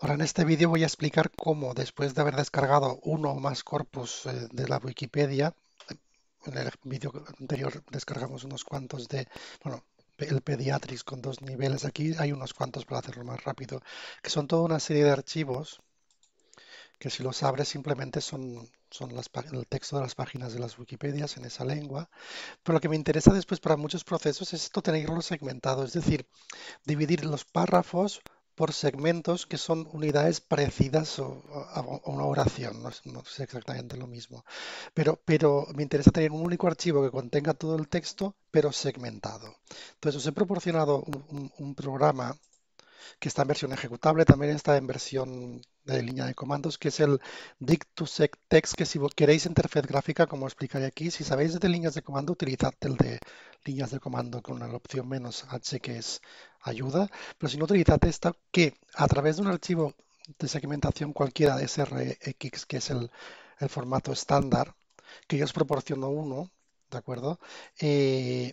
Ahora en este vídeo voy a explicar cómo después de haber descargado uno o más corpus eh, de la Wikipedia, en el vídeo anterior descargamos unos cuantos de, bueno, el Pediatrics con dos niveles, aquí hay unos cuantos para hacerlo más rápido, que son toda una serie de archivos que si los abres simplemente son, son las, el texto de las páginas de las Wikipedias en esa lengua. Pero lo que me interesa después para muchos procesos es esto tenerlo segmentado, es decir, dividir los párrafos por segmentos que son unidades parecidas a una oración, no es, exactamente lo mismo. Pero, pero me interesa tener un único archivo que contenga todo el texto, pero segmentado. Entonces os he proporcionado un, programa que está en versión ejecutable, también está en versión de línea de comandos, que es el dict Text, que si queréis interfaz gráfica, como explicaré aquí, si sabéis de líneas de comando, utilizad el de líneas de comando con la opción menos H, que es ayuda, pero si no utiliza esta, que a través de un archivo de segmentación cualquiera de SRX, que es el, formato estándar, que yo os proporciono uno, ¿de acuerdo? Eh,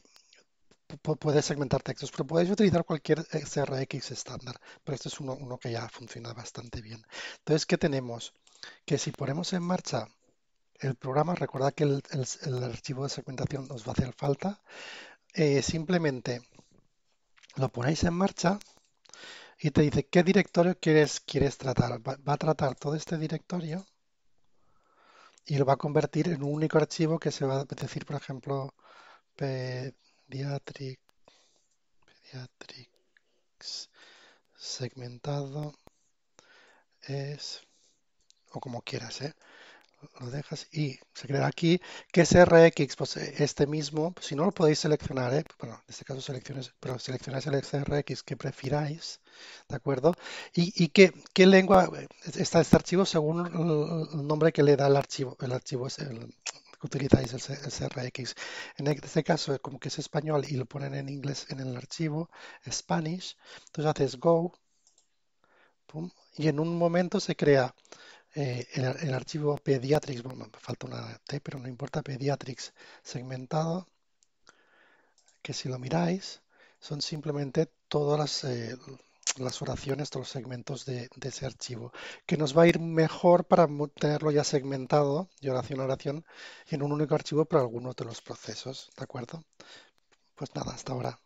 puedes segmentar textos, pero podéis utilizar cualquier SRX estándar, pero este es uno, que ya funciona bastante bien. Entonces, ¿qué tenemos? Que si ponemos en marcha el programa, recordad que el, archivo de segmentación nos va a hacer falta, eh, simplemente lo ponéis en marcha y te dice qué directorio quieres, quieres tratar. Va, a tratar todo este directorio y lo va a convertir en un único archivo que se va a decir, por ejemplo, pediatric, segmentado es o como quieras, ¿eh? lo dejas y se crea aquí. ¿Qué es RX? Pues este mismo, pues, si no lo podéis seleccionar, ¿eh? bueno, en este caso selecciones, pero seleccionáis el Rx que prefiráis, ¿de acuerdo? Y, y qué, lengua eh, está este archivo según el nombre que le da el archivo. El archivo es el, que utilizáis el, CRX. En este caso, eh, como que es español y lo ponen en inglés en el archivo, Spanish, entonces haces go, y en un momento se crea eh, el, archivo Pediatrics, bueno, me falta una T, pero no importa, Pediatrics segmentado, que si lo miráis, son simplemente todas las, eh, oraciones, todos los segmentos de, de, ese archivo, que nos va a ir mejor para tenerlo ya segmentado de oración a oración en un único archivo para algunos de los procesos, ¿de acuerdo? Pues nada, hasta ahora.